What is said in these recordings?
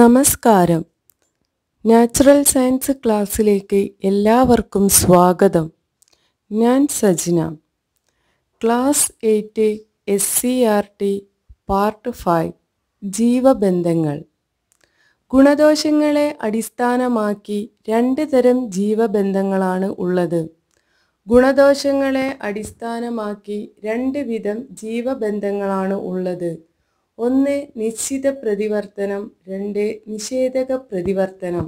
നമസ്കാരം natural science ക്ലാസ്സിലേക്ക് എല്ലാവർക്കും സ്വാഗതം ഞാൻ Sajina class eight S C R T part five ജീവബന്ധങ്ങൾ ഗുണദോഷങ്ങളെ അടിസ്ഥാനമാക്കി രണ്ട് തരം ജീവബന്ധങ്ങളാണ് ഉള്ളത് ഗുണദോഷങ്ങളെ അടിസ്ഥാനമാക്കി രണ്ട് വിധം ജീവബന്ധങ്ങളാണ് ഉള്ളത് ഒന്ന് നിശ്ചിത പ്രതിവർത്തനം രണ്ട് നിഷേധക പ്രതിവർത്തനം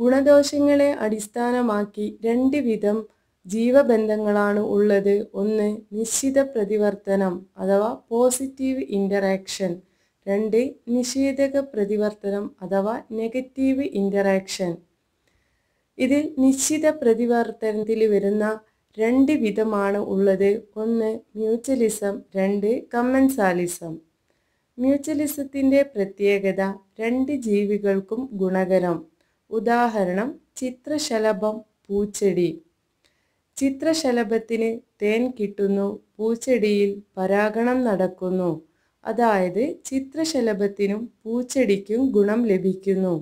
ഗുണദോഷങ്ങളെ അടിസ്ഥാനമാക്കി രണ്ട് വിധം ജീവബന്ധങ്ങളാണ് ഉള്ളത് ഒന്ന് നിശ്ചിത പ്രതിവർത്തനം അഥവാ പോസിറ്റീവ് ഇൻ്ററാക്ഷൻ രണ്ട് നിഷേധക പ്രതിവർത്തനം അഥവാ നെഗറ്റീവ് ഇൻ്ററാക്ഷൻ ഇതിൽ നിശ്ചിത പ്രതിവർത്തനത്തിൽ വരുന്ന രണ്ട് വിധമാണ് ഉള്ളത് ഒന്ന് മ്യൂച്വലിസം രണ്ട് കമ്മൻസാലിസം മ്യൂച്വലിസത്തിൻ്റെ പ്രത്യേകത രണ്ട് ജീവികൾക്കും ഗുണകരം ഉദാഹരണം ചിത്രശലഭം പൂച്ചെടി ചിത്രശലഭത്തിന് തേൻ കിട്ടുന്നു പൂച്ചെടിയിൽ പരാഗണം നടക്കുന്നു അതായത് ചിത്രശലഭത്തിനും പൂച്ചെടിക്കും ഗുണം ലഭിക്കുന്നു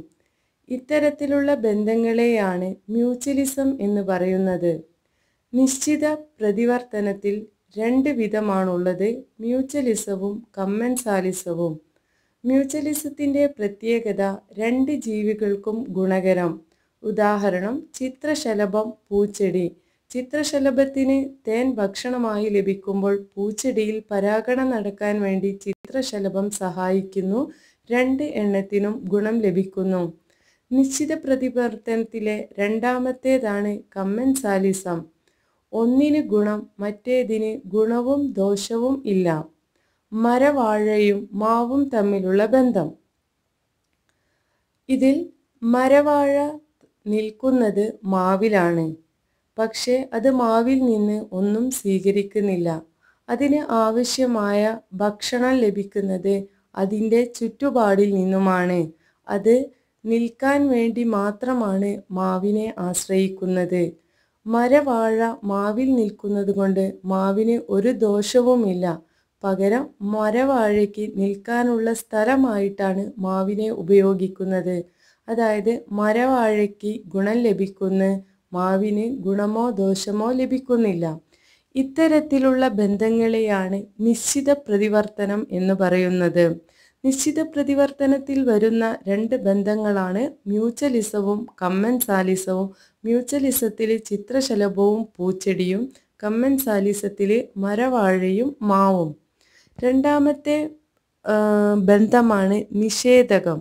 ഇത്തരത്തിലുള്ള ബന്ധങ്ങളെയാണ് മ്യൂച്വലിസം എന്ന് പറയുന്നത് നിശ്ചിത പ്രതിവർത്തനത്തിൽ രണ്ട് വിധമാണുള്ളത് മ്യൂച്വലിസവും കമ്മൻസാലിസവും മ്യൂച്വലിസത്തിൻ്റെ പ്രത്യേകത രണ്ട് ജീവികൾക്കും ഗുണകരം ഉദാഹരണം ചിത്രശലഭം പൂച്ചെടി ചിത്രശലഭത്തിന് തേൻ ഭക്ഷണമായി ലഭിക്കുമ്പോൾ പൂച്ചെടിയിൽ പരാഗണം നടക്കാൻ വേണ്ടി ചിത്രശലഭം സഹായിക്കുന്നു രണ്ട് എണ്ണത്തിനും ഗുണം ലഭിക്കുന്നു നിശ്ചിത പ്രതിപ്രവർത്തനത്തിലെ രണ്ടാമത്തേതാണ് കമ്മൻസാലിസം ഒന്നിന് ഗുണം മറ്റേതിന് ഗുണവും ദോഷവും ഇല്ല മരവാഴയും മാവും തമ്മിലുള്ള ബന്ധം ഇതിൽ മരവാഴ നിൽക്കുന്നത് മാവിലാണ് പക്ഷേ അത് മാവിൽ നിന്ന് ഒന്നും സ്വീകരിക്കുന്നില്ല അതിന് ആവശ്യമായ ഭക്ഷണം ലഭിക്കുന്നത് അതിൻ്റെ ചുറ്റുപാടിൽ നിന്നുമാണ് അത് നിൽക്കാൻ വേണ്ടി മാത്രമാണ് മാവിനെ ആശ്രയിക്കുന്നത് മരവാഴ മാവിൽ നിൽക്കുന്നത് കൊണ്ട് മാവിന് ഒരു ദോഷവുമില്ല പകരം മരവാഴയ്ക്ക് നിൽക്കാനുള്ള സ്ഥലമായിട്ടാണ് മാവിനെ ഉപയോഗിക്കുന്നത് അതായത് മരവാഴയ്ക്ക് ഗുണം ലഭിക്കുന്നു മാവിന് ഗുണമോ ദോഷമോ ലഭിക്കുന്നില്ല ഇത്തരത്തിലുള്ള ബന്ധങ്ങളെയാണ് നിശ്ചിത പ്രതിവർത്തനം എന്ന് പറയുന്നത് നിശ്ചിത പ്രതിവർത്തനത്തിൽ വരുന്ന രണ്ട് ബന്ധങ്ങളാണ് മ്യൂച്വലിസവും കമ്മൻസാലിസവും മ്യൂച്വലിസത്തിലെ ചിത്രശലഭവും പൂച്ചെടിയും കമ്മൻസാലിസത്തിലെ മരവാഴയും മാവും രണ്ടാമത്തെ ബന്ധമാണ് നിഷേധകം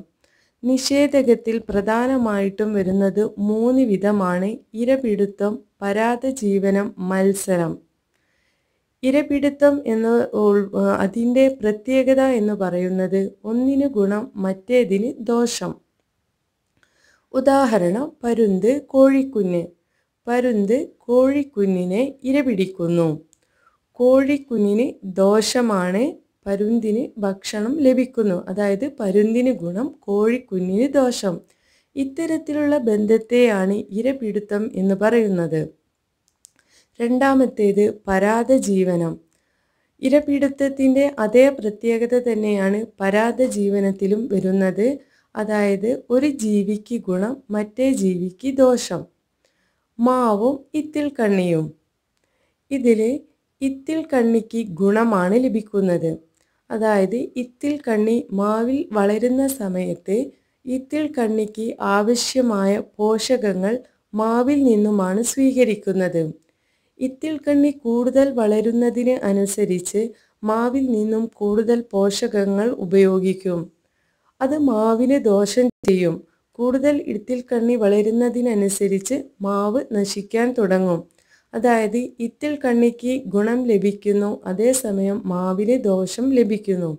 നിഷേധകത്തിൽ പ്രധാനമായിട്ടും വരുന്നത് മൂന്ന് വിധമാണ് ഇരപിടുത്തം പരാതജീവനം മത്സരം ഇരപിടുത്തം എന്ന് അതിൻ്റെ പ്രത്യേകത എന്ന് പറയുന്നത് ഒന്നിന് ഗുണം മറ്റേതിന് ദോഷം ഉദാഹരണം പരുന്ത് കോഴിക്കുഞ്ഞ് പരുന്ത് കോഴിക്കുഞ്ഞിനെ ഇരപിടിക്കുന്നു കോഴിക്കുഞ്ഞിന് ദോഷമാണ് പരുന്തിന് ഭക്ഷണം ലഭിക്കുന്നു അതായത് പരുന്തിന് ഗുണം കോഴിക്കുഞ്ഞിന് ദോഷം ഇത്തരത്തിലുള്ള ബന്ധത്തെയാണ് ഇരപിടുത്തം എന്ന് പറയുന്നത് രണ്ടാമത്തേത് പരാതജീവനം ഇരപീഡിത്വത്തിൻ്റെ അതേ പ്രത്യേകത തന്നെയാണ് പരാതജീവനത്തിലും വരുന്നത് അതായത് ഒരു ജീവിക്ക് ഗുണം മറ്റേ ജീവിക്ക് ദോഷം മാവും ഇത്തിൽ കണ്ണിയും ഇതിൽ ഇത്തിൽ കണ്ണിക്ക് ഗുണമാണ് ലഭിക്കുന്നത് അതായത് ഇത്തിൽ കണ്ണി മാവിൽ വളരുന്ന സമയത്ത് ഇത്തിൽ കണ്ണിക്ക് ആവശ്യമായ പോഷകങ്ങൾ മാവിൽ നിന്നുമാണ് സ്വീകരിക്കുന്നത് ഇത്തിൽക്കണ്ണി കൂടുതൽ വളരുന്നതിന് അനുസരിച്ച് മാവിൽ നിന്നും കൂടുതൽ പോഷകങ്ങൾ ഉപയോഗിക്കും അത് മാവിന് ദോഷം ചെയ്യും കൂടുതൽ ഇത്തിൽക്കണ്ണി വളരുന്നതിനനുസരിച്ച് മാവ് നശിക്കാൻ തുടങ്ങും അതായത് ഇത്തിൽ കണ്ണിക്ക് ഗുണം ലഭിക്കുന്നു അതേസമയം മാവിന് ദോഷം ലഭിക്കുന്നു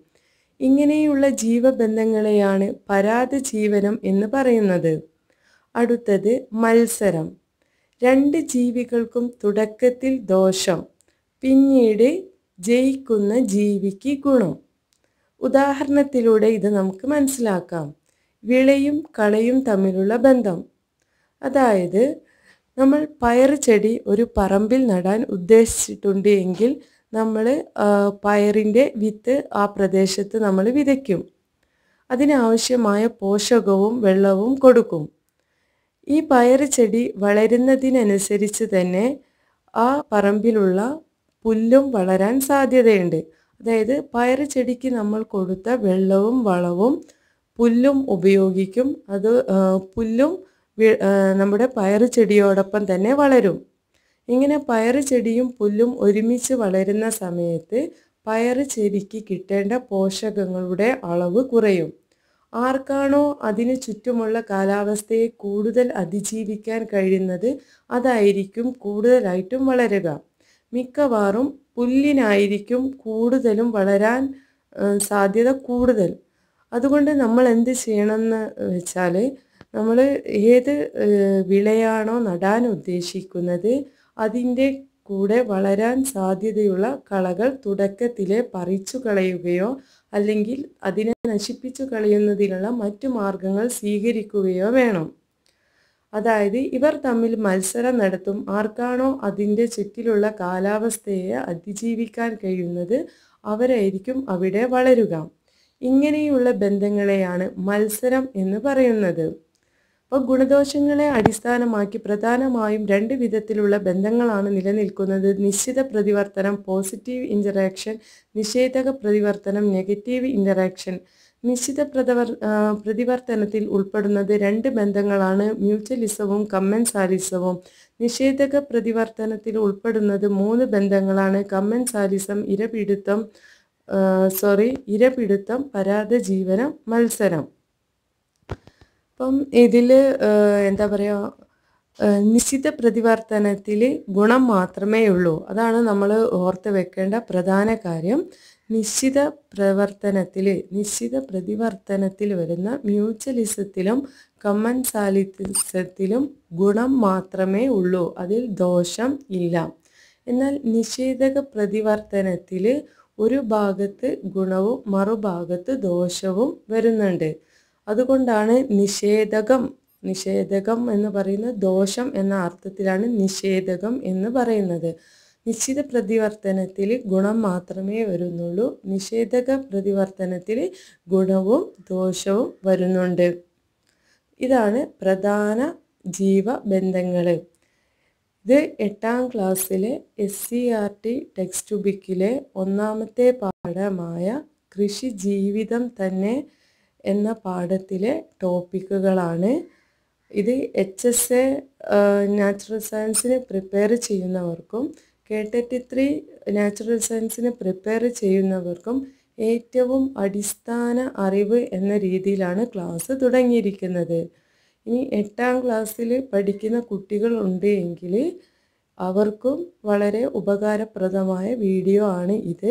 ഇങ്ങനെയുള്ള ജീവബന്ധങ്ങളെയാണ് പരാത ജീവനം എന്ന് പറയുന്നത് അടുത്തത് മത്സരം രണ്ട് ജീവികൾക്കും തുടക്കത്തിൽ ദോഷം പിന്നീട് ജയിക്കുന്ന ജീവിക്ക് ഗുണം ഉദാഹരണത്തിലൂടെ ഇത് നമുക്ക് മനസ്സിലാക്കാം വിളയും കളയും തമ്മിലുള്ള ബന്ധം അതായത് നമ്മൾ പയർ ചെടി ഒരു പറമ്പിൽ നടാൻ ഉദ്ദേശിച്ചിട്ടുണ്ട് എങ്കിൽ നമ്മൾ പയറിൻ്റെ വിത്ത് ആ പ്രദേശത്ത് നമ്മൾ വിതയ്ക്കും അതിനാവശ്യമായ പോഷകവും വെള്ളവും കൊടുക്കും ഈ പയറ് ചെടി വളരുന്നതിനനുസരിച്ച് തന്നെ ആ പറമ്പിലുള്ള പുല്ലും വളരാൻ സാധ്യതയുണ്ട് അതായത് പയറ് ചെടിക്ക് നമ്മൾ കൊടുത്ത വെള്ളവും വളവും പുല്ലും ഉപയോഗിക്കും അത് പുല്ലും നമ്മുടെ പയറ് ചെടിയോടൊപ്പം തന്നെ വളരും ഇങ്ങനെ പയറ് ചെടിയും പുല്ലും ഒരുമിച്ച് വളരുന്ന സമയത്ത് പയറ് ചെടിക്ക് കിട്ടേണ്ട പോഷകങ്ങളുടെ അളവ് കുറയും ആർക്കാണോ അതിനു ചുറ്റുമുള്ള കാലാവസ്ഥയെ കൂടുതൽ അതിജീവിക്കാൻ കഴിയുന്നത് അതായിരിക്കും കൂടുതലായിട്ടും വളരുക മിക്കവാറും പുല്ലിനായിരിക്കും കൂടുതലും വളരാൻ സാധ്യത കൂടുതൽ അതുകൊണ്ട് നമ്മൾ എന്ത് ചെയ്യണം എന്ന് വെച്ചാൽ നമ്മൾ ഏത് വിളയാണോ നടാൻ ഉദ്ദേശിക്കുന്നത് അതിൻ്റെ കൂടെ വളരാൻ സാധ്യതയുള്ള കളകൾ തുടക്കത്തിലെ പറിച്ചു കളയുകയോ അല്ലെങ്കിൽ അതിനെ നശിപ്പിച്ചു കളയുന്നതിനുള്ള മറ്റു മാർഗങ്ങൾ സ്വീകരിക്കുകയോ വേണം അതായത് ഇവർ തമ്മിൽ മത്സരം നടത്തും ആർക്കാണോ അതിൻ്റെ ചുറ്റിലുള്ള കാലാവസ്ഥയെ അതിജീവിക്കാൻ കഴിയുന്നത് അവരായിരിക്കും അവിടെ വളരുക ഇങ്ങനെയുള്ള ബന്ധങ്ങളെയാണ് മത്സരം എന്ന് പറയുന്നത് അപ്പോൾ ഗുണദോഷങ്ങളെ അടിസ്ഥാനമാക്കി പ്രധാനമായും രണ്ട് വിധത്തിലുള്ള ബന്ധങ്ങളാണ് നിലനിൽക്കുന്നത് നിശ്ചിത പ്രതിവർത്തനം പോസിറ്റീവ് ഇൻ്ററാക്ഷൻ നിഷേധക പ്രതിവർത്തനം നെഗറ്റീവ് ഇൻ്ററാക്ഷൻ നിശ്ചിത പ്രതവർ പ്രതിവർത്തനത്തിൽ ഉൾപ്പെടുന്നത് രണ്ട് ബന്ധങ്ങളാണ് മ്യൂച്വലിസവും കമ്മൻസാലിസവും നിഷേധക പ്രതിവർത്തനത്തിൽ ഉൾപ്പെടുന്നത് മൂന്ന് ബന്ധങ്ങളാണ് കമ്മൻസാലിസം ഇരപിടുത്തം സോറി ഇരപിടുത്തം പരാജീവനം മത്സരം അപ്പം ഇതിൽ എന്താ പറയുക നിശ്ചിത പ്രതിവർത്തനത്തിൽ ഗുണം മാത്രമേ ഉള്ളൂ അതാണ് നമ്മൾ ഓർത്ത് വെക്കേണ്ട പ്രധാന കാര്യം നിശ്ചിത പ്രവർത്തനത്തിൽ നിശ്ചിത പ്രതിവർത്തനത്തിൽ വരുന്ന മ്യൂച്വലിസത്തിലും കമ്മൻസാലിസത്തിലും ഗുണം മാത്രമേ ഉള്ളൂ അതിൽ ദോഷം ഇല്ല എന്നാൽ നിഷേധക പ്രതിവർത്തനത്തിൽ ഒരു ഭാഗത്ത് ഗുണവും മറുഭാഗത്ത് ദോഷവും വരുന്നുണ്ട് അതുകൊണ്ടാണ് നിഷേധകം നിഷേധകം എന്ന് പറയുന്ന ദോഷം എന്ന അർത്ഥത്തിലാണ് നിഷേധകം എന്ന് പറയുന്നത് നിശ്ചിത പ്രതിവർത്തനത്തിൽ ഗുണം മാത്രമേ വരുന്നുള്ളൂ നിഷേധക പ്രതിവർത്തനത്തിൽ ഗുണവും ദോഷവും വരുന്നുണ്ട് ഇതാണ് പ്രധാന ജീവ ബന്ധങ്ങൾ ഇത് എട്ടാം ക്ലാസ്സിലെ S C R T text ബുക്കിലെ ഒന്നാമത്തെ പാഠമായ കൃഷി ജീവിതം തന്നെ എന്ന പാഠത്തിലെ ടോപ്പിക്കുകളാണ് ഇത് എച്ച് എസ് എ നാച്ചുറൽ സയൻസിന് പ്രിപ്പയർ ചെയ്യുന്നവർക്കും കെ ടെറ്റി ത്രീ നാച്ചുറൽ സയൻസിന് പ്രിപ്പയർ ചെയ്യുന്നവർക്കും ഏറ്റവും അടിസ്ഥാന അറിവ് എന്ന രീതിയിലാണ് ക്ലാസ് തുടങ്ങിയിരിക്കുന്നത് ഇനി എട്ടാം ക്ലാസ്സിൽ പഠിക്കുന്ന കുട്ടികൾ ഉണ്ട് എങ്കിൽ അവർക്കും വളരെ ഉപകാരപ്രദമായ വീഡിയോ ആണ് ഇത്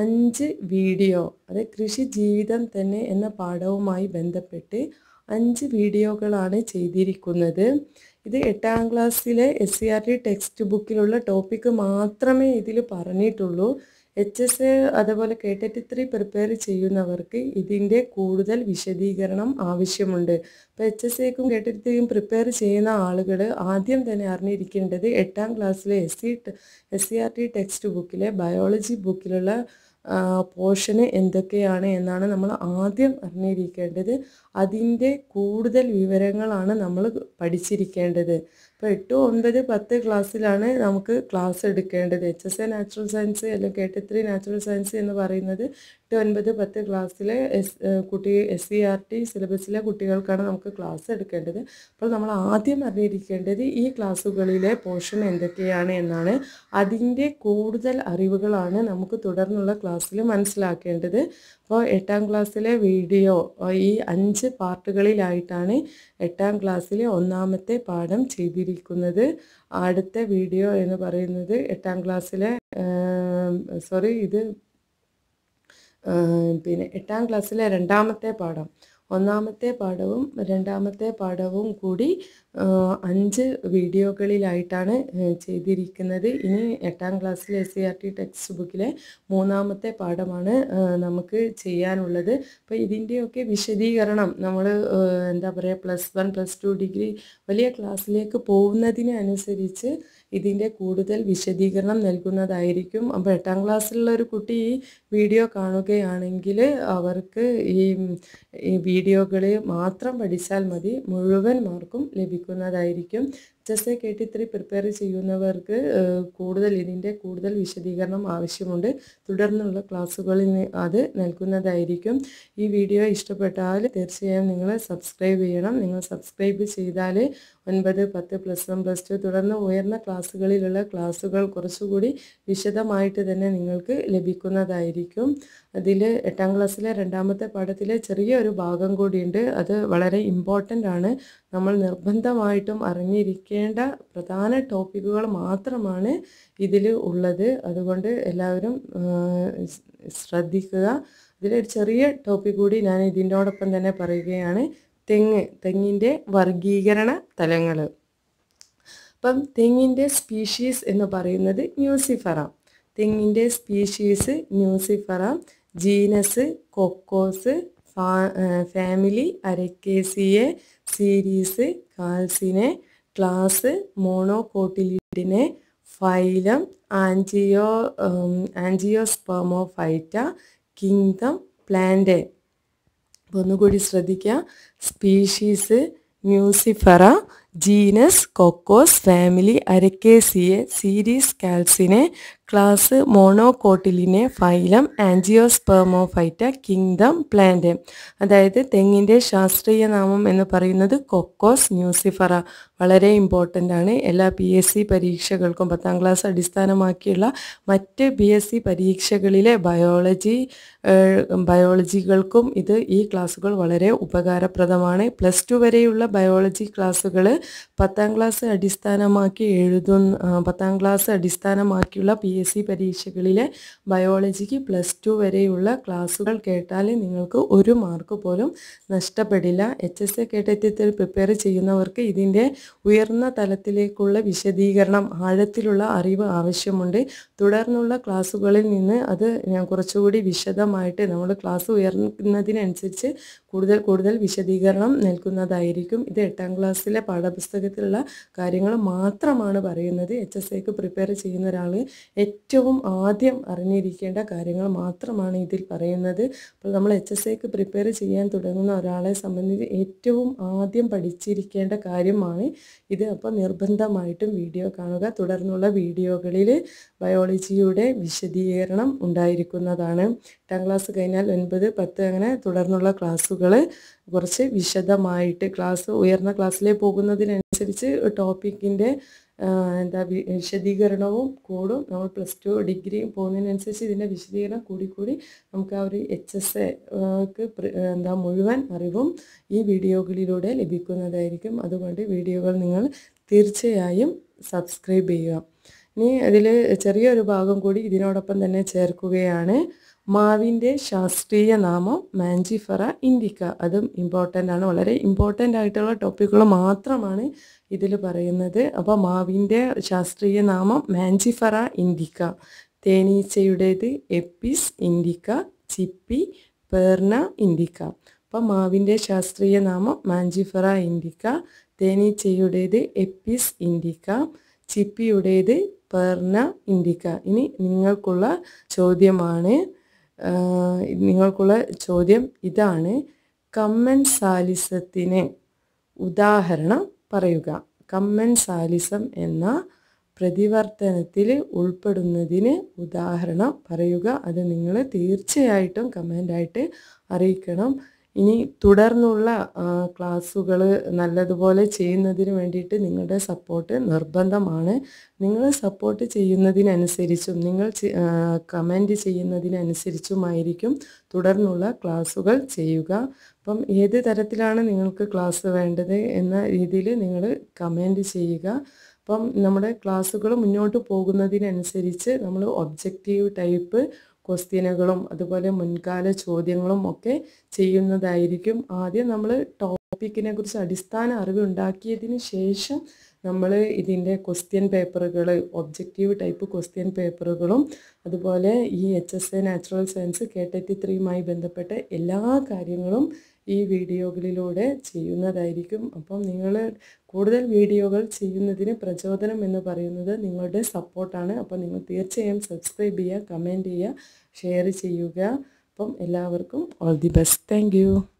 അഞ്ച് വീഡിയോ അത് കൃഷി ജീവിതം തന്നെ എന്ന പാഠവുമായി ബന്ധപ്പെട്ട് അഞ്ച് വീഡിയോകളാണ് ചെയ്തിരിക്കുന്നത് ഇത് എട്ടാം ക്ലാസ്സിലെ S C R T text ബുക്കിലുള്ള ടോപ്പിക്ക് മാത്രമേ ഇതിൽ പറഞ്ഞിട്ടുള്ളൂ എച്ച് എസ് കെ കേട്ടറ്റ് ത്രീ പ്രിപ്പയർ ചെയ്യുന്നവർക്ക് ഇതിൻ്റെ കൂടുതൽ വിശദീകരണം ആവശ്യമുണ്ട് അപ്പോൾ എച്ച് എസ് എക്കും കേട്ടറ്റ് ത്രീയും പ്രിപ്പയർ ചെയ്യുന്ന ആളുകൾ ആദ്യം തന്നെ അറിഞ്ഞിരിക്കേണ്ടത് എട്ടാം ക്ലാസ്സിലെ S C S C R T text ബുക്കിലെ ബയോളജി ബുക്കിലുള്ള പോർഷന് എന്തൊക്കെയാണ് എന്നാണ് നമ്മൾ ആദ്യം അറിഞ്ഞിരിക്കേണ്ടത് അതിൻ്റെ കൂടുതൽ വിവരങ്ങളാണ് നമ്മൾ പഠിച്ചിരിക്കേണ്ടത് അപ്പോൾ എട്ട് ഒമ്പത് പത്ത് ക്ലാസ്സിലാണ് നമുക്ക് ക്ലാസ് എടുക്കേണ്ടത് H S A natural science അല്ലെങ്കിൽ എട്ട് ത്രീ നാച്ചുറൽ സയൻസ് എന്ന് പറയുന്നത് എട്ട് ഒൻപത് പത്ത് ക്ലാസ്സിലെ എസ് കുട്ടി എസ് സി ആർ ടി സിലബസിലെ കുട്ടികൾക്കാണ് നമുക്ക് ക്ലാസ് എടുക്കേണ്ടത് അപ്പോൾ നമ്മൾ ആദ്യം അറിഞ്ഞിരിക്കേണ്ടത് ഈ ക്ലാസ്സുകളിലെ പോർഷൻ എന്തൊക്കെയാണ് എന്നാണ് അതിൻ്റെ കൂടുതൽ അറിവുകളാണ് നമുക്ക് തുടർന്നുള്ള ക്ലാസ്സിൽ മനസ്സിലാക്കേണ്ടത് അപ്പോൾ എട്ടാം ക്ലാസ്സിലെ വീഡിയോ ഈ അഞ്ച് പാർട്ടുകളിലായിട്ടാണ് എട്ടാം ക്ലാസ്സിലെ ഒന്നാമത്തെ പാഠം ചെയ്തിരിക്കുന്നത് ചെയ്തിരിക്കുന്നത് അടുത്ത വീഡിയോ എന്ന് പറയുന്നത് എട്ടാം ക്ലാസ്സിലെ സോറി ഇത് പിന്നെ എട്ടാം ക്ലാസ്സിലെ രണ്ടാമത്തെ പാഠം ഒന്നാമത്തെ പാഠവും രണ്ടാമത്തെ പാഠവും കൂടി അഞ്ച് വീഡിയോകളിലായിട്ടാണ് ചെയ്തിരിക്കുന്നത് ഇനി എട്ടാം ക്ലാസ്സിലെ S C R T text ബുക്കിലെ മൂന്നാമത്തെ പാഠമാണ് നമുക്ക് ചെയ്യാനുള്ളത് അപ്പോൾ ഇതിൻ്റെയൊക്കെ വിശദീകരണം നമ്മൾ എന്താ പറയുക plus one plus two degree വലിയ ക്ലാസ്സിലേക്ക് പോകുന്നതിനനുസരിച്ച് ഇതിൻ്റെ കൂടുതൽ വിശദീകരണം നൽകുന്നതായിരിക്കും അപ്പോൾ എട്ടാം ക്ലാസ്സിലുള്ള ഒരു കുട്ടി ഈ വീഡിയോ കാണുകയാണെങ്കിൽ അവർക്ക് ഈ വീഡിയോകളെ മാത്രം പഠിച്ചാൽ മതി മുഴുവൻ മാർക്കും ലഭിക്കുന്നതായിരിക്കും ജസ്റ്റ് കേട്ടി ഇത്തിരി പ്രിപ്പയർ ചെയ്യുന്നവർക്ക് കൂടുതൽ ഇതിൻ്റെ കൂടുതൽ വിശദീകരണം ആവശ്യമുണ്ട് തുടർന്നുള്ള ക്ലാസ്സുകളിൽ അത് നൽകുന്നതായിരിക്കും ഈ വീഡിയോ ഇഷ്ടപ്പെട്ടാൽ തീർച്ചയായും നിങ്ങൾ സബ്സ്ക്രൈബ് ചെയ്യണം നിങ്ങൾ സബ്സ്ക്രൈബ് ചെയ്താൽ ഒൻപത് പത്ത് പ്ലസ് വൺ പ്ലസ് ടു തുടർന്ന് ഉയർന്ന ക്ലാസ്സുകളിലുള്ള ക്ലാസ്സുകൾ കുറച്ചുകൂടി വിശദമായിട്ട് തന്നെ നിങ്ങൾക്ക് ലഭിക്കുന്നതായിരിക്കും അതിൽ എട്ടാം ക്ലാസ്സിലെ രണ്ടാമത്തെ പാഠത്തിലെ ചെറിയ ഒരു ഭാഗം കൂടിയുണ്ട് അത് വളരെ ഇമ്പോർട്ടൻ്റ് ആണ് നമ്മൾ നിർബന്ധമായിട്ടും അറിഞ്ഞിരിക്കേണ്ട പ്രധാന ടോപ്പിക്കുകൾ മാത്രമാണ് ഇതിൽ ഉള്ളത് അതുകൊണ്ട് എല്ലാവരും ശ്രദ്ധിക്കുക ഇതിലൊരു ചെറിയ ടോപ്പിക് കൂടി ഞാൻ ഇതിൻ്റോടൊപ്പം തന്നെ പറയുകയാണ് തെങ്ങ് തെങ്ങിൻ്റെ വർഗീകരണ തലങ്ങൾ അപ്പം തെങ്ങിൻ്റെ സ്പീഷീസ് എന്ന് പറയുന്നത് ന്യൂസിഫറ തെങ്ങിൻ്റെ species nucifera genus Cocos family Arecaceae series Calycinae class Monocotyledonae phylum angio angiospermophyta kingdom plant ഒന്നുകൂടി ശ്രദ്ധിക്കുക species nucifera genus Cocos family Arecaceae series Calycinae class Monocotyledonae phylum angiospermophyta kingdom plant അതായത് തെങ്ങിൻ്റെ ശാസ്ത്രീയ നാമം എന്ന് പറയുന്നത് കൊക്കോസ് ന്യൂസിഫറ വളരെ important ആണ് എല്ലാ പി എസ് സി പരീക്ഷകൾക്കും പത്താം ക്ലാസ് അടിസ്ഥാനമാക്കിയുള്ള മറ്റ് പി എസ് സി പരീക്ഷകളിലെ ബയോളജി ബയോളജികൾക്കും ഇത് ഈ ക്ലാസ്സുകൾ വളരെ ഉപകാരപ്രദമാണ് പ്ലസ് ടു വരെയുള്ള ബയോളജി ക്ലാസ്സുകൾ പത്താം ക്ലാസ് അടിസ്ഥാനമാക്കി എഴുതുന്ന പത്താം ക്ലാസ് അടിസ്ഥാനമാക്കിയുള്ള പി എസ് സി പരീക്ഷകളിലെ ബയോളജിക്ക് പ്ലസ് ടു വരെയുള്ള ക്ലാസ്സുകൾ കേട്ടാൽ നിങ്ങൾക്ക് ഒരു മാർക്ക് പോലും നഷ്ടപ്പെടില്ല എച്ച് എസ് എ കേട്ടത്തിൽ പ്രിപ്പയർ ചെയ്യുന്നവർക്ക് ഇതിൻ്റെ ഉയർന്ന തലത്തിലേക്കുള്ള വിശദീകരണം ആഴത്തിലുള്ള അറിവ് ആവശ്യമുണ്ട് തുടർന്നുള്ള ക്ലാസ്സുകളിൽ നിന്ന് അത് കുറച്ചുകൂടി വിശദമായിട്ട് നമ്മൾ ക്ലാസ് ഉയർന്നതിനനുസരിച്ച് കൂടുതൽ കൂടുതൽ വിശദീകരണം നൽകുന്നതായിരിക്കും ഇത് എട്ടാം ക്ലാസ്സിലെ പാഠപുസ്തകത്തിലുള്ള കാര്യങ്ങൾ മാത്രമാണ് പറയുന്നത് എച്ച് എസ് എക്ക് പ്രിപ്പയർ ചെയ്യുന്ന ഒരാൾ ഏറ്റവും ആദ്യം അറിഞ്ഞിരിക്കേണ്ട കാര്യങ്ങൾ മാത്രമാണ് ഇതിൽ പറയുന്നത് അപ്പോൾ നമ്മൾ എച്ച് എസ് എക്ക് പ്രിപ്പയർ ചെയ്യാൻ തുടങ്ങുന്ന ഒരാളെ സംബന്ധിച്ച് ഏറ്റവും ആദ്യം പഠിച്ചിരിക്കേണ്ട കാര്യമാണ് ഇത് അപ്പോൾ നിർബന്ധമായിട്ടും വീഡിയോ കാണുക തുടർന്നുള്ള വീഡിയോകളിൽ ബയോളജിയുടെ വിശദീകരണം ഉണ്ടായിരിക്കുന്നതാണ് എട്ടാം ക്ലാസ് കഴിഞ്ഞാൽ ഒൻപത് പത്ത് അങ്ങനെ തുടർന്നുള്ള ക്ലാസ്സുകൾ ടോപ്പിക്കുകൾ കുറച്ച് വിശദമായിട്ട് ക്ലാസ് ഉയർന്ന ക്ലാസ്സിലേ പോകുന്നതിനനുസരിച്ച് ടോപ്പിക്കിൻ്റെ എന്താ വിശദീകരണവും കൂടും നമ്മൾ പ്ലസ് ടു ഡിഗ്രി പോകുന്നതിനനുസരിച്ച് ഇതിൻ്റെ വിശദീകരണം കൂടിക്കൂടി നമുക്ക് ആ ഒരു എച്ച് എസ് എക്ക് എന്താ മുഴുവൻ അറിവും ഈ വീഡിയോകളിലൂടെ ലഭിക്കുന്നതായിരിക്കും അതുകൊണ്ട് വീഡിയോകൾ നിങ്ങൾ തീർച്ചയായും സബ്സ്ക്രൈബ് ചെയ്യുക ഇനി അതിൽ ചെറിയൊരു ഭാഗം കൂടി ഇതിനോടൊപ്പം തന്നെ ചേർക്കുകയാണ് മാവിൻ്റെ ശാസ്ത്രീയ നാമം മാഞ്ചിഫറ ഇൻഡിക്ക അതും ഇമ്പോർട്ടൻ്റ് ആണ് വളരെ ഇമ്പോർട്ടൻ്റ് ആയിട്ടുള്ള ടോപ്പിക്കുകൾ മാത്രമാണ് ഇതിൽ പറയുന്നത് അപ്പോൾ മാവിൻ്റെ ശാസ്ത്രീയ നാമം മാഞ്ചിഫറ ഇൻഡിക്ക തേനീച്ചയുടേത് എപ്പിസ് ഇൻഡിക്ക ചിപ്പി പേർണ ഇൻഡിക്ക അപ്പോൾ മാവിൻ്റെ ശാസ്ത്രീയ നാമം മാഞ്ചിഫറ ഇൻഡിക്ക തേനീച്ചയുടേത് എപ്പിസ് ഇൻഡിക്ക ചിപ്പിയുടേത് പേർണ ഇൻഡിക്ക ഇനി നിങ്ങൾക്കുള്ള ചോദ്യമാണ് നിങ്ങൾക്കുള്ള ചോദ്യം ഇതാണ് കമ്മൻ സാലിസത്തിന് ഉദാഹരണം പറയുക കമ്മൻ സാലിസം എന്ന പ്രതിവർത്തനത്തിൽ ഉൾപ്പെടുന്നതിന് ഉദാഹരണം പറയുക അത് നിങ്ങൾ തീർച്ചയായിട്ടും കമൻ്റായിട്ട് അറിയിക്കണം ഇനി തുടർന്നുള്ള ക്ലാസ്സുകൾ നല്ലതുപോലെ ചെയ്യുന്നതിന് വേണ്ടിയിട്ട് നിങ്ങളുടെ സപ്പോർട്ട് നിർബന്ധമാണ് നിങ്ങൾ സപ്പോർട്ട് ചെയ്യുന്നതിനനുസരിച്ചും നിങ്ങൾ കമൻറ്റ് ചെയ്യുന്നതിനനുസരിച്ചുമായിരിക്കും തുടർന്നുള്ള ക്ലാസ്സുകൾ ചെയ്യുക അപ്പം ഏത് തരത്തിലാണ് നിങ്ങൾക്ക് ക്ലാസ് വേണ്ടത് എന്ന രീതിയിൽ നിങ്ങൾ കമൻറ്റ് ചെയ്യുക അപ്പം നമ്മുടെ ക്ലാസ്സുകൾ മുന്നോട്ട് പോകുന്നതിനനുസരിച്ച് നമ്മൾ ഒബ്ജക്റ്റീവ് ടൈപ്പ് ക്വസ്റ്റ്യനുകളും അതുപോലെ മുൻകാല ചോദ്യങ്ങളും ഒക്കെ ചെയ്യുന്നതായിരിക്കും ആദ്യം നമ്മൾ ടോപ്പിക്കിനെ കുറിച്ച് അടിസ്ഥാന അറിവ് ഉണ്ടാക്കിയതിന് ശേഷം നമ്മൾ ഇതിൻ്റെ ക്വസ്റ്റ്യൻ പേപ്പറുകൾ ഒബ്ജക്റ്റീവ് ടൈപ്പ് ക്വസ്റ്റ്യൻ പേപ്പറുകളും അതുപോലെ ഈ H S A natural science K TET ത്രീയുമായി ബന്ധപ്പെട്ട എല്ലാ കാര്യങ്ങളും ഈ വീഡിയോകളിലൂടെ ചെയ്യുന്നതായിരിക്കും അപ്പം നിങ്ങൾ കൂടുതൽ വീഡിയോകൾ ചെയ്യുന്നതിന് പ്രചോദനം എന്ന് പറയുന്നത് നിങ്ങളുടെ സപ്പോർട്ടാണ് അപ്പം നിങ്ങൾ തീർച്ചയായും സബ്സ്ക്രൈബ് ചെയ്യുക കമൻറ്റ് ചെയ്യുക ഷെയർ ചെയ്യുക അപ്പം എല്ലാവർക്കും ഓൾ ദി ബെസ്റ്റ് താങ്ക്